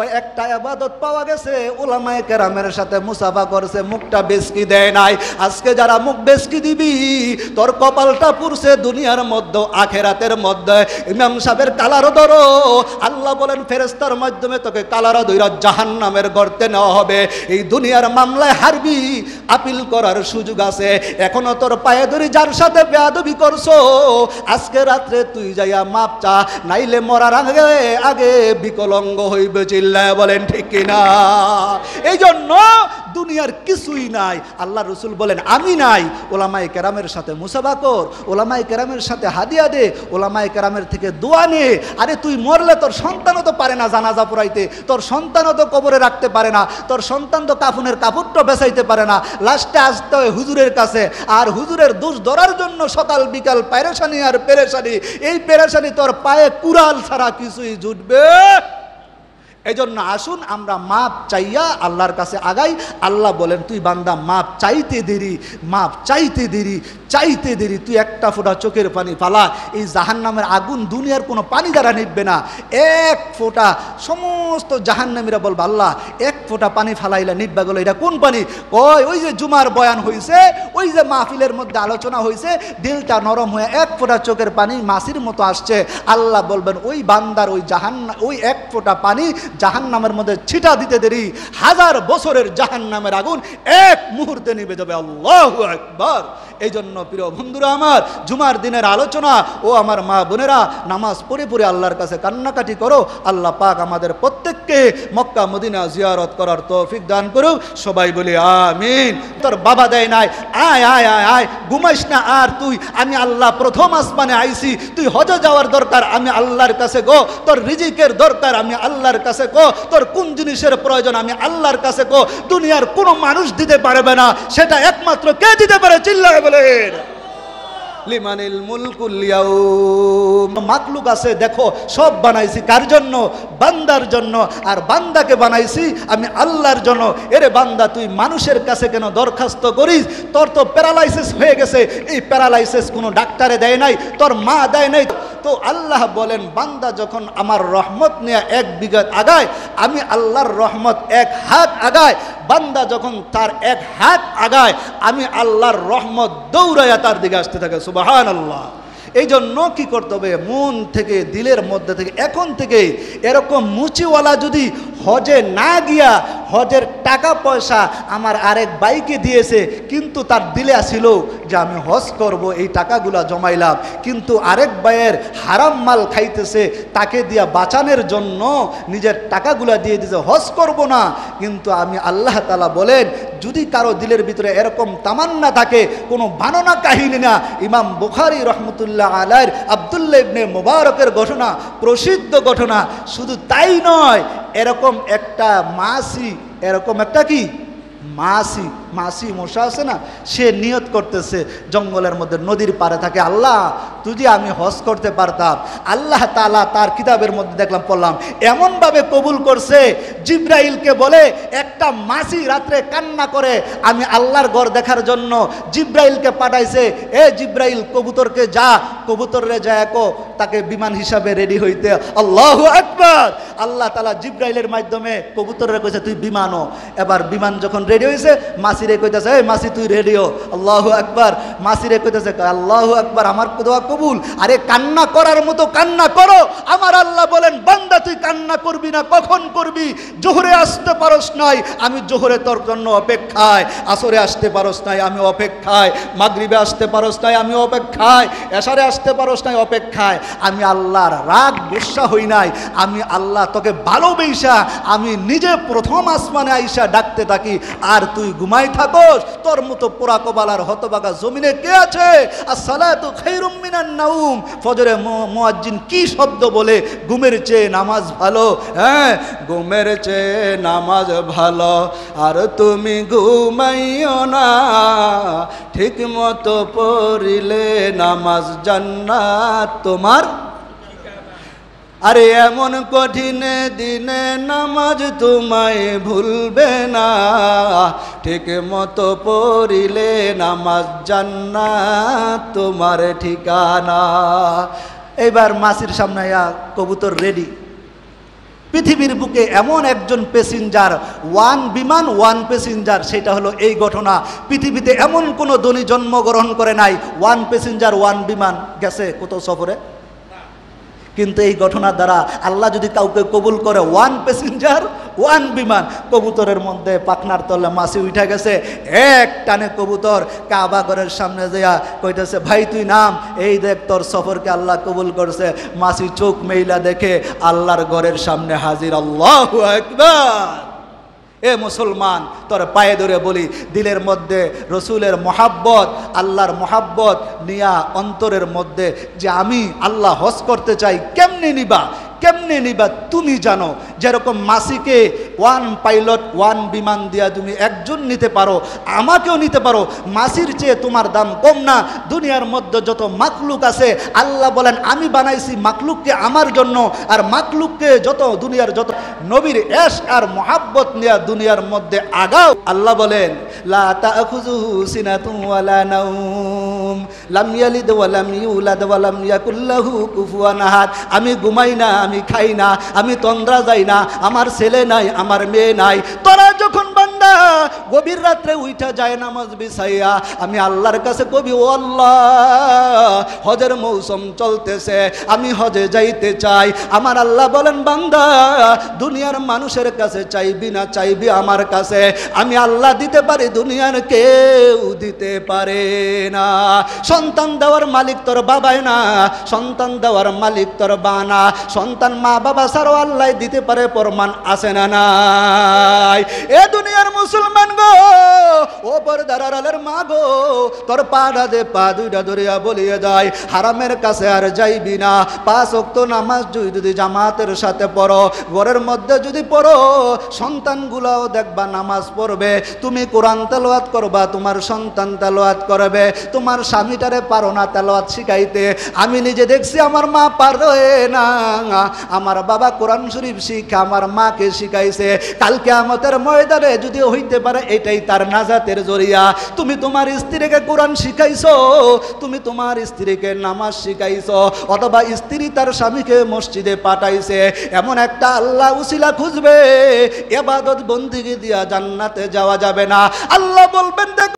ওই একটা আবাদত পাওয়া গেছে ওলামায় কেরামের সাথে মুসাফা করছে মুখটা বেসকি দেয় নাই আজকে যারা মুখ বেসকি দিবি তোর কপালটা পুরছে দুনিয়ার মধ্যে আখেরাতের মধ্যে ইমাম সাহেবের কালারও ধরো আল্লাহ বলেন ফেরেস্তার মাধ্যমে তোকে কালারও দৈরা জাহান নামের গর্তে নেওয়া হবে এই দুনিয়ার মামলায় হারবি আপিল করার সুযোগ আছে এখনো তোর পায়ে ধরি যার সাথে বেয়াদবি করছো আজকে রাত্রে তুই যাইয়া মাপ চা নাইলে মরার আগে আগে বিকলঙ্গ হইবেছিল চিল্লায় বলেন ঠিক না এই জন্য দুনিয়ার কিছুই নাই আল্লাহ রসুল বলেন আমি নাই ওলামাই কেরামের সাথে মুসাফা কর ওলামাই কেরামের সাথে হাদিয়া দে ওলামাই কেরামের থেকে দোয়া নে আরে তুই মরলে তোর সন্তানও তো পারে না জানাজা পড়াইতে তোর সন্তানও তো কবরে রাখতে পারে না তোর সন্তান তো কাফুনের কাপড়টা বেসাইতে পারে না লাস্টে আসতে হয় হুজুরের কাছে আর হুজুরের দোষ ধরার জন্য সকাল বিকাল পায়রেশানি আর পেরেশানি এই পেরেশানি তোর পায়ে কুড়াল ছাড়া কিছুই জুটবে এজন্য আসুন আমরা মাপ চাইয়া আল্লাহর কাছে আগাই আল্লাহ বলেন তুই বান্দা মাপ চাইতে দেরি মাপ চাইতে দেরি চাইতে দেরি তুই একটা ফোঁটা চোখের পানি ফালা এই জাহান্নামের আগুন দুনিয়ার কোনো পানি দ্বারা নিববে না এক ফোঁটা সমস্ত জাহান্নামীরা বলবে আল্লাহ এক ফোঁটা পানি ফালাইলা নিব্বা গেল এটা কোন পানি কয় ওই যে জুমার বয়ান হয়েছে ওই যে মাহফিলের মধ্যে আলোচনা হয়েছে দিলটা নরম হয়ে এক ফোঁটা চোখের পানি মাসির মতো আসছে আল্লাহ বলবেন ওই বান্দার ওই জাহান্না ওই এক ফোঁটা পানি জাহান নামের মধ্যে ছিটা দিতে দেরি হাজার বছরের জাহান নামের আগুন এক মুহূর্তে নিবে যাবে আল্লাহ একবার এই জন্য প্রিয় বন্ধুরা আমার জুমার দিনের আলোচনা ও আমার মা বোনেরা নামাজ পড়ে পড়ে আল্লাহর কাছে কান্নাকাটি করো আল্লাহ পাক আমাদের প্রত্যেককে মক্কা মদিনা জিয়ারত করার তৌফিক দান করুক সবাই বলি আমিন তোর বাবা দেয় নাই আয় আয় আয় আয় ঘুমাইস না আর তুই আমি আল্লাহ প্রথম আসমানে আইসি তুই হজে যাওয়ার দরকার আমি আল্লাহর কাছে গো তোর রিজিকের দরকার আমি আল্লাহর কাছে গো তোর কোন জিনিসের প্রয়োজন আমি আল্লাহর কাছে গো দুনিয়ার কোনো মানুষ দিতে পারবে না সেটা একমাত্র কে দিতে পারে চিল্লাবে বলেন লিমানিল মুলকুল আছে দেখো সব বানাইছি কার জন্য বান্দার জন্য আর বান্দাকে বানাইছি আমি আল্লাহর জন্য এরে বান্দা তুই মানুষের কাছে কেন দরখাস্ত করিস তোর তো প্যারালাইসিস হয়ে গেছে এই প্যারালাইসিস কোনো ডাক্তারে দেয় নাই তোর মা দেয় নাই তো আল্লাহ বলেন বান্দা যখন আমার রহমত নেয়া এক বিঘাত আগায় আমি আল্লাহর রহমত এক হাত আগায় বান্দা যখন তার এক হাত আগায় আমি আল্লাহর রহমত দৌড়াইয়া তার দিকে আসতে থাকে সুবাহান আল্লাহ এই জন্য কী করতে হবে মন থেকে দিলের মধ্যে থেকে এখন থেকে এরকম মুচিওয়ালা যদি হজে না গিয়া হজের টাকা পয়সা আমার আরেক বাইকে দিয়েছে কিন্তু তার দিলে আসিল যে আমি হজ করব এই টাকাগুলা জমাইলাম কিন্তু আরেক বাইয়ের হারাম মাল খাইতেছে তাকে দিয়া বাঁচানোর জন্য নিজের টাকাগুলা দিয়ে দিতে হজ করব না কিন্তু আমি আল্লাহ তালা বলেন যদি কারো দিলের ভিতরে এরকম তামান্না থাকে কোনো বাননা কাহিনী না ইমাম বুখারি রহমতুল্লাহ আলাইর আবদুল্লা ইবনে মোবারকের ঘটনা প্রসিদ্ধ ঘটনা শুধু তাই নয় এরকম একটা মাসি এরকম একটা কি মাসি মাসি মশা আছে না সে নিয়ত করতেছে জঙ্গলের মধ্যে নদীর পারে থাকে আল্লাহ তুই আমি হজ করতে পারতাম আল্লাহ তালা তার কিতাবের মধ্যে দেখলাম পড়লাম এমনভাবে কবুল করছে জিব্রাইলকে বলে একটা মাসি রাত্রে কান্না করে আমি আল্লাহর ঘর দেখার জন্য জিব্রাইলকে পাঠাইছে এ জিব্রাইল কবুতরকে যা কবুতরে যা একো তাকে বিমান হিসাবে রেডি হইতে আল্লাহ আকবর আল্লাহ তালা জিব্রাইলের মাধ্যমে কবুতরের কয়েছে তুই বিমানও এবার বিমান যখন রেডি হয়েছে মাসি মাসিরে কইতেছে এই মাসি তুই রেডিও আল্লাহু আকবার মাসিরে কইতেছে আল্লাহু আকবার আমার দোয়া কবুল আরে কান্না করার মতো কান্না করো আমার আল্লাহ বলেন বান্দা তুই কান্না করবি না কখন করবি জোহরে আসতে পারস নাই আমি জোহরে তোর জন্য অপেক্ষায় আসরে আসতে পারস নাই আমি অপেক্ষায় মাগরিবে আসতে পারস নাই আমি অপেক্ষায় এসারে আসতে পারস নাই অপেক্ষায় আমি আল্লাহর রাগ গুসা হই নাই আমি আল্লাহ তোকে ভালোবেসা আমি নিজে প্রথম আসমানে আইসা ডাকতে থাকি আর তুই ঘুমাইতে থাকোস তোর মতো পোড়া আর হতবাগা জমিনে কে আছে আর সালাতু খৈরুমিনার নাউম ফজরে মোয়াজ্জিন কি শব্দ বলে গুমের চেয়ে নামাজ ভালো হ্যাঁ গুমের চেয়ে নামাজ ভালো আর তুমি ঘুমাইও না ঠিক মতো পড়িলে নামাজ জান্নাত তোমার আরে এমন কঠিন দিনে নামাজ তোমায় ভুলবে না ঠিক মতো পড়িলে নামাজ জান্না তোমার ঠিকানা এবার মাসির সামনে কবুতর রেডি পৃথিবীর বুকে এমন একজন প্যাসেঞ্জার ওয়ান বিমান ওয়ান প্যাসেঞ্জার সেটা হলো এই ঘটনা পৃথিবীতে এমন কোনো ধনী জন্মগ্রহণ করে নাই ওয়ান প্যাসেঞ্জার ওয়ান বিমান গেছে কোথাও সফরে কিন্তু এই ঘটনার দ্বারা আল্লাহ যদি কাউকে কবুল করে ওয়ান প্যাসেঞ্জার ওয়ান বিমান কবুতরের মধ্যে পাখনার তলে মাসি উঠে গেছে এক টানে কবুতর কাবা ঘরের সামনে যাইয়া কইতেছে ভাই তুই নাম এই দেখ তোর সফরকে আল্লাহ কবুল করছে মাসি চোখ মেইলা দেখে আল্লাহর ঘরের সামনে হাজির আল্লাহ একবার এ মুসলমান তোর পায়ে ধরে বলি দিলের মধ্যে রসুলের মহাব্বত আল্লাহর মহাব্বত নিয়া অন্তরের মধ্যে যে আমি আল্লাহ হস করতে চাই কেমনে নিবা কেমনে নিবা তুমি জানো যেরকম মাসিকে ওয়ান পাইলট ওয়ান বিমান দিয়া তুমি একজন নিতে পারো আমাকেও নিতে পারো মাসির চেয়ে তোমার দাম কম না দুনিয়ার মধ্যে যত মাকলুক আছে আল্লাহ বলেন আমি বানাইছি মাকলুককে আমার জন্য আর মাকলুককে যত দুনিয়ার যত নবীর এশ আর মহাব্বত নেয়া দুনিয়ার মধ্যে আগাও আল্লাহ বলেন لا تأخذه سنة ولا نوم লাম ইয়ালিদ ওয়ালাম ইউলাদ ওয়ালাম ইয়াকুল্লাহু কুফুয়ান আহাদ আমি ঘুমাই না আমি খাই না আমি তন্দ্রা যাই না আমার ছেলে নাই আমার মেয়ে নাই তোরা যখন বান্দা না গভীর রাত্রে উইঠা যায় নামাজ বিছাইয়া আমি আল্লাহর কাছে কবি ও আল্লাহ হজের মৌসুম চলতেছে আমি হজে যাইতে চাই আমার আল্লাহ বলেন বান্দা দুনিয়ার মানুষের কাছে চাইবি না চাইবি আমার কাছে আমি আল্লাহ দিতে পারি দুনিয়ার কেউ দিতে পারে না সন্তান দেওয়ার মালিক তোর বাবাই না সন্তান দেওয়ার মালিক তোর বানা সন্তান মা বাবা ছাড়াও আল্লাহ দিতে পারে প্রমাণ আসে না নাই এ দুনিয়ার মুসলমান মুসলমান গো ও পর্দারালের মা গো তোর পাটা দে পা দুইটা ধরিয়া বলিয়ে দেয় হারামের কাছে আর যাইবি না পা শক্ত নামাজ যদি যদি জামাতের সাথে পড়ো ঘরের মধ্যে যদি পড়ো সন্তানগুলাও দেখবা নামাজ পড়বে তুমি কোরআন তেলোয়াত করবা তোমার সন্তান তেলোয়াত করবে তোমার স্বামীটারে পারো না তেলোয়াত শিখাইতে আমি নিজে দেখছি আমার মা পারে না আমার বাবা কোরআন শরীফ শিখা আমার মাকে শিখাইছে কালকে আমাদের ময়দানে যদি ওই হইতে পারে এটাই তার নাজাতের জরিয়া তুমি তোমার স্ত্রীকে কোরআন শিখাইছো তুমি তোমার স্ত্রীকে নামাজ শিখাইছো অথবা স্ত্রী তার স্বামীকে মসজিদে পাঠাইছে এমন একটা আল্লাহ উসিলা খুঁজবে এবাদত বন্দিগি দিয়া জান্নাতে যাওয়া যাবে না আল্লাহ বলবেন দেখ